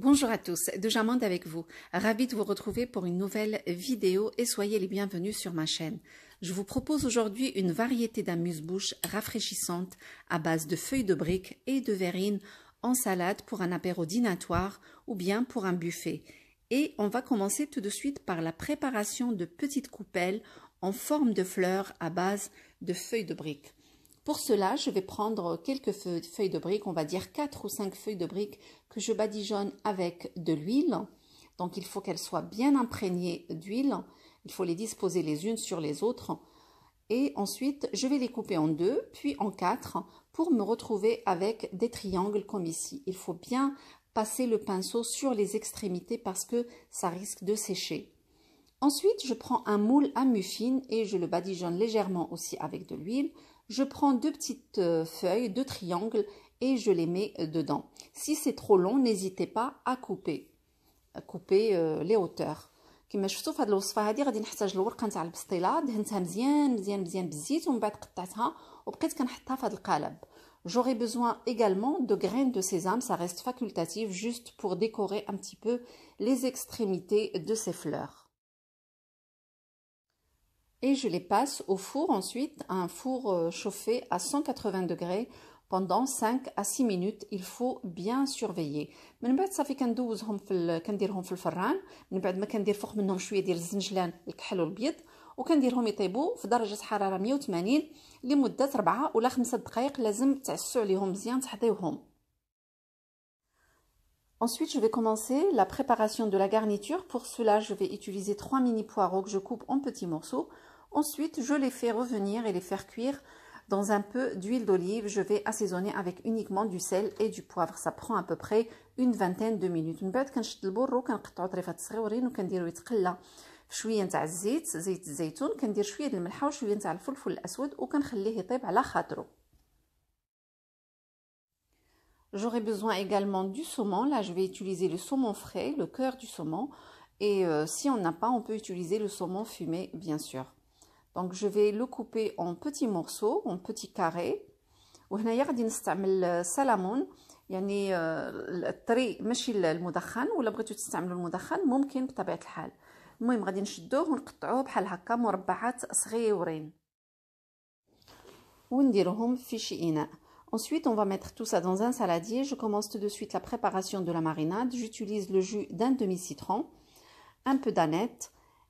Bonjour à tous, Dejamande avec vous. Ravi de vous retrouver pour une nouvelle vidéo et soyez les bienvenus sur ma chaîne. Je vous propose aujourd'hui une variété d'amuse-bouche rafraîchissante à base de feuilles de briques et de verrines en salade pour un apéro dînatoire ou bien pour un buffet. Et on va commencer tout de suite par la préparation de petites coupelles en forme de fleurs à base de feuilles de briques. Pour cela, je vais prendre quelques feuilles de briques, on va dire 4 ou 5 feuilles de briques je badigeonne avec de l'huile. Donc il faut qu'elles soient bien imprégnées d'huile. Il faut les disposer les unes sur les autres. Et ensuite, je vais les couper en deux, puis en quatre, pour me retrouver avec des triangles comme ici. Il faut bien passer le pinceau sur les extrémités parce que ça risque de sécher. Ensuite, je prends un moule à muffins et je le badigeonne légèrement aussi avec de l'huile. Je prends deux petites euh, feuilles, de triangles et je les mets euh, dedans. Si c'est trop long, n'hésitez pas à couper, à euh, les hauteurs. J'aurai besoin également de graines de sésame, ça reste facultatif juste pour décorer un petit peu les extrémités de ces fleurs. Et je les passe au four ensuite, à un four euh, chauffé à 180 degrés pendant 5 à 6 minutes il faut bien surveiller من بعد صافي كندوزهم في ال... كنديرهم في الفران من بعد ما كندير فوق منهم شويه ديال الزنجلان الكحل والبيض وكنديرهم يطيبوا في درجه حراره 180 لمده 4 ولا 5 دقائق لازم تعسوا عليهم مزيان تحضيوهم Ensuite, je vais commencer la préparation de la garniture. Pour cela, je vais utiliser trois mini poireaux que je coupe en petits morceaux. Ensuite, je les fais revenir et les faire cuire dans un peu d'huile d'olive, je vais assaisonner avec uniquement du sel et du poivre. Ça prend à peu près une vingtaine de minutes. من بعد كنشد البر وكنقطعو طريفات صغيورين وكنديرو يتقلى في شويه نتاع الزيت زيت الزيتون كندير شويه un peu وشويه نتاع الفلفل الاسود وكنخليه يطيب على خاطرو J'aurai besoin également du saumon. Là, je vais utiliser le saumon frais, le cœur du saumon. Et euh, si on n'a pas, on peut utiliser le saumon fumé, bien sûr. Donc je vais le couper en petits morceaux, en petits carrés. وهنايا غادي نستعمل السلمون يعني الطري ماشي المدخن ولا بغيتو تستعملوا المدخن ممكن بطبيعه الحال المهم غادي نشدوه ونقطعوه بحال هكا مربعات صغيورين ونديرهم في شي اناء Ensuite, on va mettre tout ça dans un saladier. Je commence tout de suite la préparation de la marinade. J'utilise le jus d'un demi-citron, un peu d'aneth,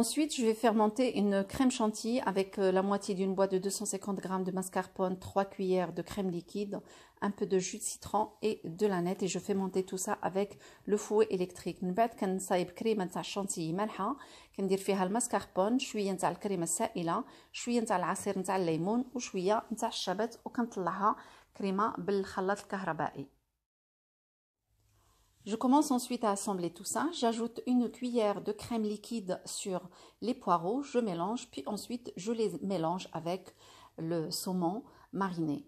Ensuite, je vais fermenter une crème chantilly avec euh, la moitié d'une boîte de 250 g de mascarpone, 3 cuillères de crème liquide, un peu de jus de citron et de la nette. Et je fais monter tout ça avec le fouet électrique. Une bête qu'on saïb crème de chantilly malha, qu'on dire fait le mascarpone, chouïa de la crème saïla, chouïa de crème de la limon, ou chouïa de la chabette, ou qu'on la crème de la chalette carabaïque. Je commence ensuite à assembler tout ça. J'ajoute une cuillère de crème liquide sur les poireaux. Je mélange, puis ensuite je les mélange avec le saumon mariné.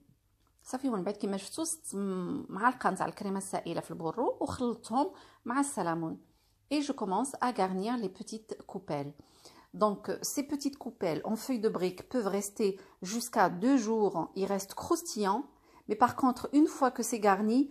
et je commence à garnir les petites coupelles donc ces petites coupelles en feuilles de briques peuvent rester jusqu'à deux jours ils restent croustillants mais par contre une fois que c'est garni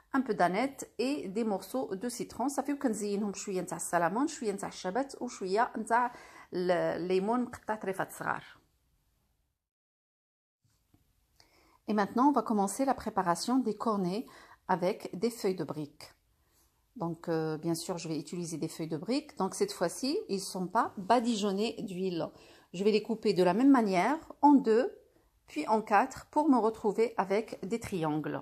un peu d'aneth et des morceaux de citron Et maintenant, on va commencer la préparation des cornets avec des feuilles de briques. Donc, euh, bien sûr, je vais utiliser des feuilles de briques. Donc, cette fois-ci, ils ne sont pas badigeonnés d'huile. Je vais les couper de la même manière en deux, puis en quatre, pour me retrouver avec des triangles.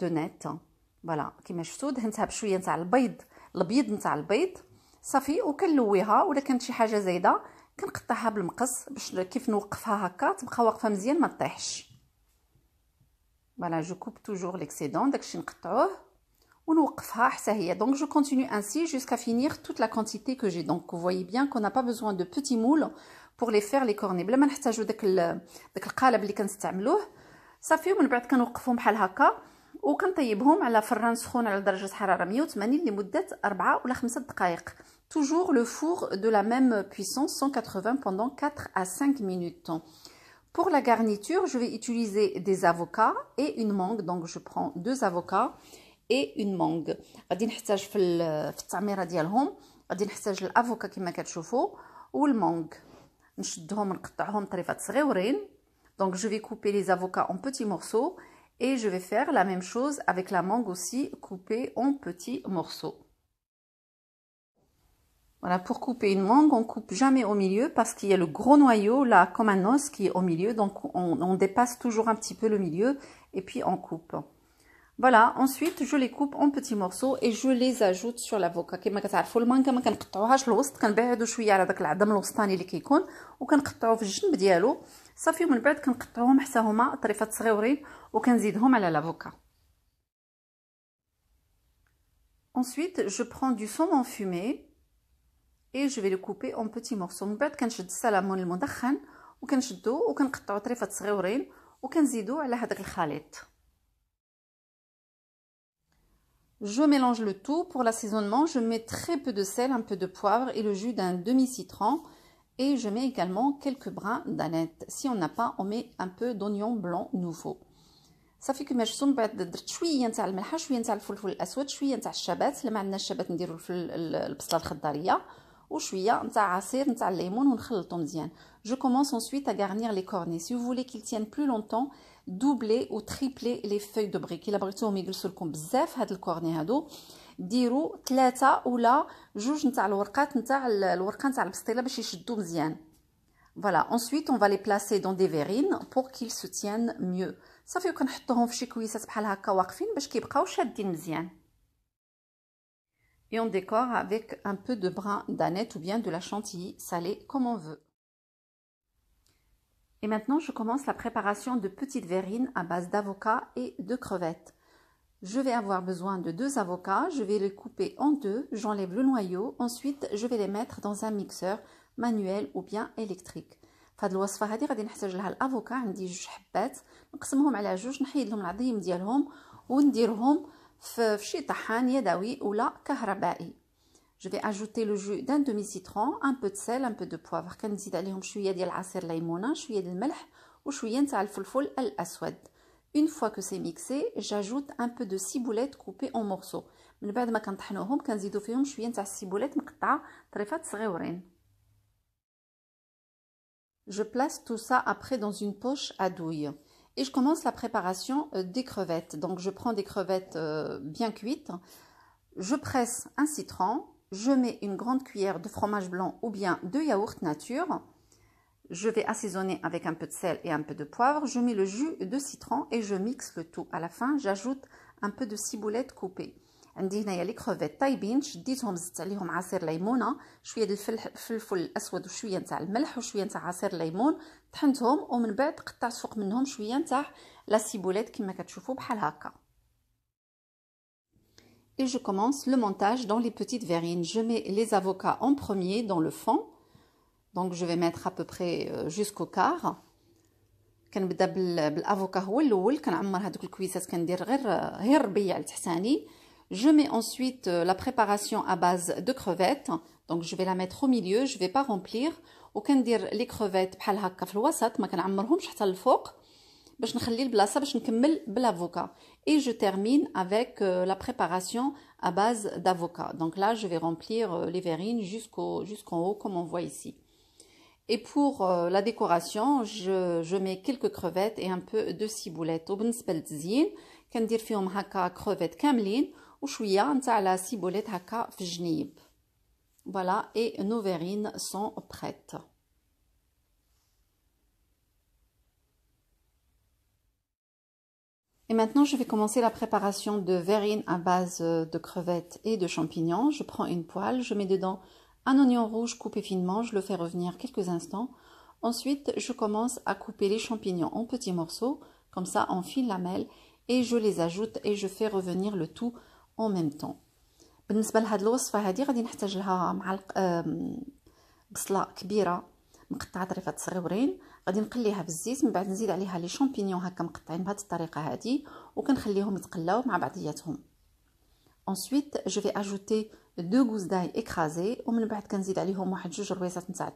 دو نيت فوالا كيما شفتوا دهنتها بشويه نتاع البيض الابيض نتاع البيض صافي وكنلويها ولا كانت شي حاجه زايده كنقطعها بالمقص باش كيف نوقفها هكا تبقى واقفه مزيان ما تطيحش فوالا جو كوب توجور ليكسيدون داكشي نقطعوه ونوقفها حتى هي دونك جو continue انسي jusqu'à finir توت لا كونتيتي كو جي دونك كو voyez بيان qu'on n'a pas besoin de petits moules pour les faire les cornets بلا ما نحتاجو داك ال... داك القالب اللي كنستعملوه صافي ومن بعد كنوقفهم بحال هكا وكنطيبهم على فران سخون على درجه حراره 180 لمده 4 ولا 5 دقائق toujours le four de la même puissance 180 pendant 4 à 5 minutes pour la garniture je vais utiliser des avocats et une mangue donc je prends deux avocats et une mangue غادي نحتاج في التعميره ديالهم غادي نحتاج الافوكا كما كتشوفوا والمانغ نشدهم نقطعهم طريفات صغيورين donc je vais couper les avocats en petits morceaux et je vais faire la même chose avec la mangue aussi coupée en petits morceaux. Voilà, pour couper une mangue, on coupe jamais au milieu parce qu'il y a le gros noyau là comme un os qui est au milieu, donc on, dépasse toujours un petit peu le milieu et puis on coupe. Voilà, ensuite je les coupe en petits morceaux et je les ajoute sur l'avocat. صافي ومن بعد كنقطعوهم حتى هما طريفات صغيورين وكنزيدهم على لافوكا Ensuite, je prends du saumon fumé et je vais le couper en petits morceaux. من بعد كنشد السلمون المدخن وكنشدو وكنقطعو طريفات صغيورين وكنزيدو على هذاك الخليط. Je mélange le tout. Pour l'assaisonnement, je mets très peu de sel, un peu de poivre et le jus d'un demi-citron et je mets également quelques brins d'aneth. Si on n'a pas, on met un peu d'oignon blanc nouveau. Ça fait que mes chaussons peuvent être un peu chouillées en salle, mais la chouille en salle, full full assouette, chouille en salle, chabette, le man, chabette, n'dire le pistolet d'aria, ou chouille en salle, assez, en salle, les et on le tombe bien. Je commence ensuite à garnir les cornets. Si vous voulez qu'ils tiennent plus longtemps, doublez ou triplez les feuilles de briques. Il a brûlé au migle sur le combe, zef, had le cornet à dos. ديروا ثلاثه ولا جوج نتاع الورقات نتاع الورقه نتاع البسطيله باش يشدوا مزيان Voilà, ensuite on va les placer dans des verrines pour qu'ils se tiennent mieux. Ça fait qu'on صافي وكنحطوهم في شي كويسات بحال هكا واقفين pour qu'ils شادين bien. Et on décore avec un peu de brin d'aneth ou bien de la chantilly salée comme on veut. Et maintenant, je commence la préparation de petites verrines à base d'avocat et de crevettes. Je vais avoir besoin de deux avocats, je vais les couper en deux, j'enlève le noyau, ensuite je vais les mettre dans un mixeur manuel ou bien électrique. فهاد الوصفه هادي غادي نحتاج لها الافوكا عندي جوج حبات نقسمهم على جوج نحيد لهم العظيم ديالهم ونديرهم في شي طحان يدوي ولا كهربائي je vais ajouter le jus d'un demi citron un peu de sel un peu de poivre كنزيد عليهم شويه ديال عصير ليمونه شويه ديال الملح وشويه نتاع الفلفل الاسود une fois que c'est mixé, j'ajoute un peu de ciboulette coupée en morceaux. Je place tout ça après dans une poche à douille et je commence la préparation euh, des crevettes. Donc je prends des crevettes euh, bien cuites, je presse un citron, je mets une grande cuillère de fromage blanc ou bien de yaourt nature, je vais assaisonner avec un peu de sel et un peu de poivre. Je mets le jus de citron et je mixe le tout. À la fin, j'ajoute un peu de ciboulette coupée. عندي هنايا لي كروفيت طايبين شديتهم زدت عليهم عصير ليمونه شويه ديال الفلفل الاسود وشويه Et je commence le montage dans les petites verrines. Je mets les avocats en premier dans le fond. Donc je vais mettre à peu près euh, jusqu'au quart. كنبدا بالافوكا هو الاول كنعمر هذوك الكويسات كندير غير غير ربيع لتحتاني Je mets ensuite euh, la préparation à base de crevettes. Donc je vais la mettre au milieu, je vais pas remplir. وكندير لي كروفيت بحال هكا في الوسط ما كنعمرهمش حتى للفوق باش نخلي البلاصه باش نكمل بالافوكا et je termine avec euh, la préparation à base d'avocat. Donc là, je vais remplir les verrines jusqu'au jusqu'en haut comme on voit ici. Et pour euh, la décoration, je, mets quelques crevettes et un peu de ciboulette. Voilà et nos verrines sont prêtes. Et maintenant, je vais commencer la préparation de verrines à base euh, de crevettes et de champignons. Je prends une poêle, je mets dedans un oignon rouge coupé finement, je le fais revenir quelques instants. Ensuite, je commence à couper les champignons en petits morceaux, comme ça en fines lamelles, et je les ajoute et je fais revenir le tout en même temps. بالنسبة لهاد الوصفة هادي غادي نحتاج لها معلق بصلة on va طريفات صغيورين غادي نقليها بالزيت من بعد نزيد عليها لي شامبينيون هكا مقطعين بهاد الطريقة هادي وكنخليهم يتقلاو مع بعضياتهم Ensuite, je vais ajouter 2 gousses d'ail écrasées. On va faire un petit peu de temps pour que les gens puissent se faire.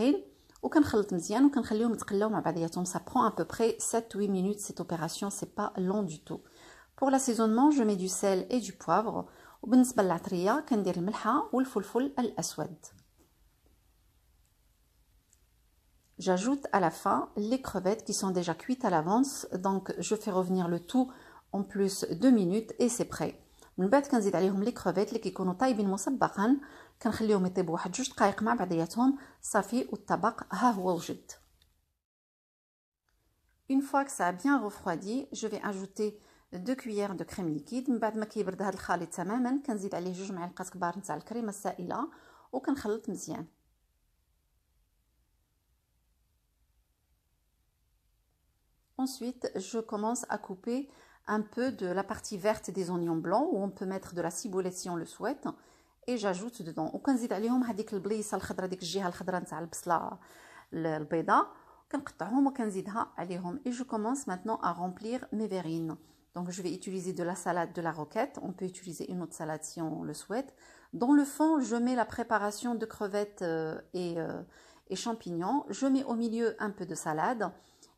Et on va faire un petit peu de temps pour que les gens puissent Ça prend à peu près 7-8 minutes cette opération, c'est pas long du tout. Pour l'assaisonnement, je mets du sel et du poivre. Et pour l'assaisonnement, je mets du sel et Et du sel et J'ajoute à la fin les crevettes qui sont déjà cuites à l'avance. Donc je fais revenir le tout en plus 2 minutes et c'est prêt. من بعد كنزيد عليهم لي كروفيت اللي كيكونوا طايبين مسبقا كنخليهم يطيبوا واحد جوج دقائق مع بعضياتهم صافي والطبق ها هو وجد Une fois que ça a bien refroidi, je vais ajouter دو cuillères دو crème ليكيد من بعد ما كيبرد هذا الخليط تماما كنزيد عليه جوج معالق كبار نتاع الكريمه السائله وكنخلط مزيان Ensuite, je commence à couper un peu de la partie verte des oignons blancs où on peut mettre de la ciboulette si on le souhaite et j'ajoute dedans et je commence maintenant à remplir mes verrines donc je vais utiliser de la salade de la roquette on peut utiliser une autre salade si on le souhaite dans le fond je mets la préparation de crevettes euh, euh, et champignons je mets au milieu un peu de salade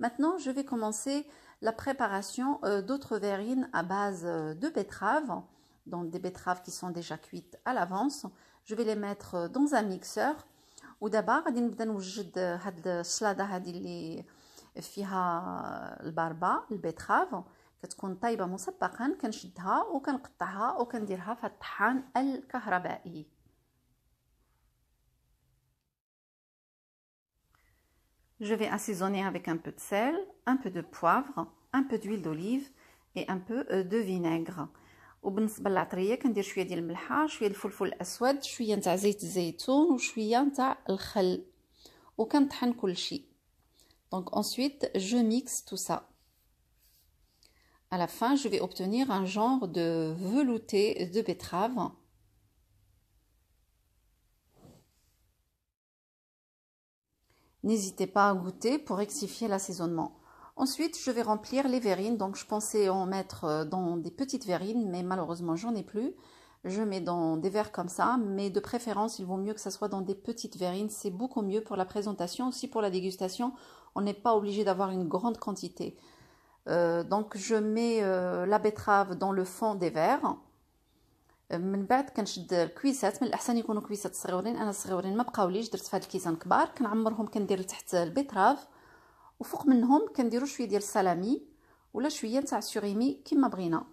Maintenant, je vais commencer la préparation euh, d'autres verrines à base euh, de betteraves, donc des betteraves qui sont déjà cuites à l'avance. Je vais les mettre euh, dans un mixeur. d'abord, cette salade qui ودابا غادي نبدا نوجد هاد السلاده هادي اللي فيها البربه la كتكون et مسبقا كنشدها وكنقطعها وكنديرها في الطحان الكهربائي Je vais assaisonner avec un peu de sel, un peu de poivre, un peu d'huile d'olive et un peu euh, de vinaigre. وبالنسبه للعطريه كندير شويه ديال الملحه شويه الفلفل الاسود شويه نتاع زيت الزيتون وشويه نتاع الخل وكنطحن كلشي donc ensuite je mixe tout ça à la fin je vais obtenir un genre de velouté de betterave N'hésitez pas à goûter pour rectifier l'assaisonnement. Ensuite, je vais remplir les verrines. Donc, je pensais en mettre euh, dans des petites verrines, mais malheureusement, j'en ai plus. Je mets dans des verres comme ça, mais de préférence, il vaut mieux que ça soit dans des petites verrines. C'est beaucoup mieux pour la présentation, aussi pour la dégustation. On n'est pas obligé d'avoir une grande quantité. Euh, donc, je mets euh, la betterave dans le fond des verres. من بعد كنشد الكويسات من الاحسن يكونوا كويسات صغيورين انا الصغيورين ما بقاوليش درت فهاد الكيسان كبار كنعمرهم كندير لتحت البيتراف وفوق منهم كنديروا شويه ديال السلامي ولا شويه نتاع السوريمي كما بغينا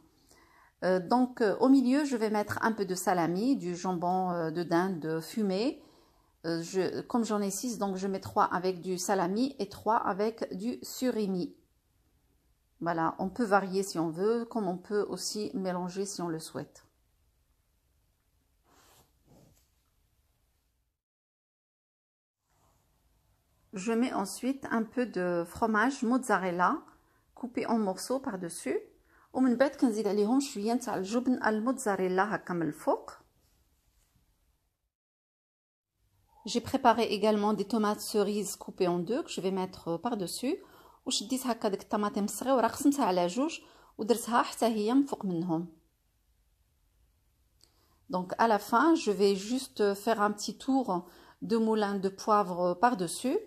euh, donc euh, au milieu je vais mettre un peu de salami du jambon euh, de dinde fumé je, comme j'en ai 6 donc je mets 3 avec du salami et 3 avec du surimi voilà on peut varier si on veut comme on peut aussi mélanger si on le souhaite Je mets ensuite un peu de fromage mozzarella coupé en morceaux par-dessus ومن بعد كنزيد عليهم شويه نتاع الجبن الموتزاريلا هكا من الفوق J'ai préparé également des tomates cerises coupées en deux que je vais mettre par-dessus وشديت هكا ديك الطماطم الصغيره قسمتها على جوج ودرتها حتى هي من فوق منهم Donc à la fin, je vais juste faire un petit tour de moulin de poivre par-dessus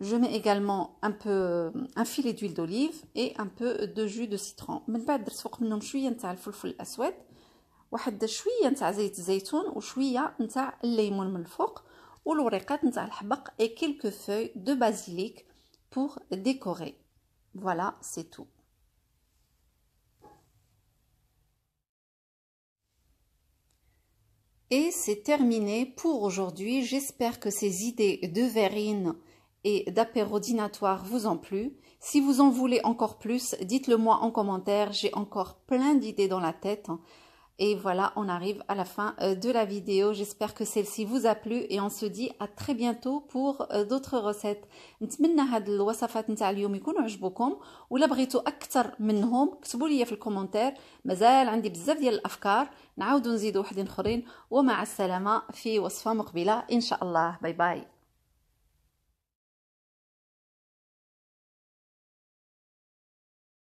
je mets également un peu un filet d'huile d'olive et un peu de jus de citron. من بعد درت فوق منهم شويه نتاع الفلفل الاسود واحد شويه نتاع زيت الزيتون وشويه نتاع الليمون من الفوق والوريقات نتاع الحبق et quelques feuilles de basilic pour décorer. Voilà, c'est tout. Et c'est terminé pour aujourd'hui. J'espère que ces idées de verrine et d'apérodinatoire vous ont plu. Si vous en voulez encore plus, dites-le moi en commentaire. J'ai encore plein d'idées dans la tête. Et voilà, on arrive à la fin euh, de la vidéo. J'espère que celle-ci vous a plu et on se dit à très bientôt pour euh, d'autres recettes. نتمنى هاد الوصفات نتاع اليوم يكونوا عجبوكم ولا بغيتوا اكثر منهم كتبوا لي في الكومنتير مازال عندي بزاف ديال الافكار نعاودوا نزيدوا وحدين اخرين ومع السلامه في وصفه مقبله ان شاء الله باي باي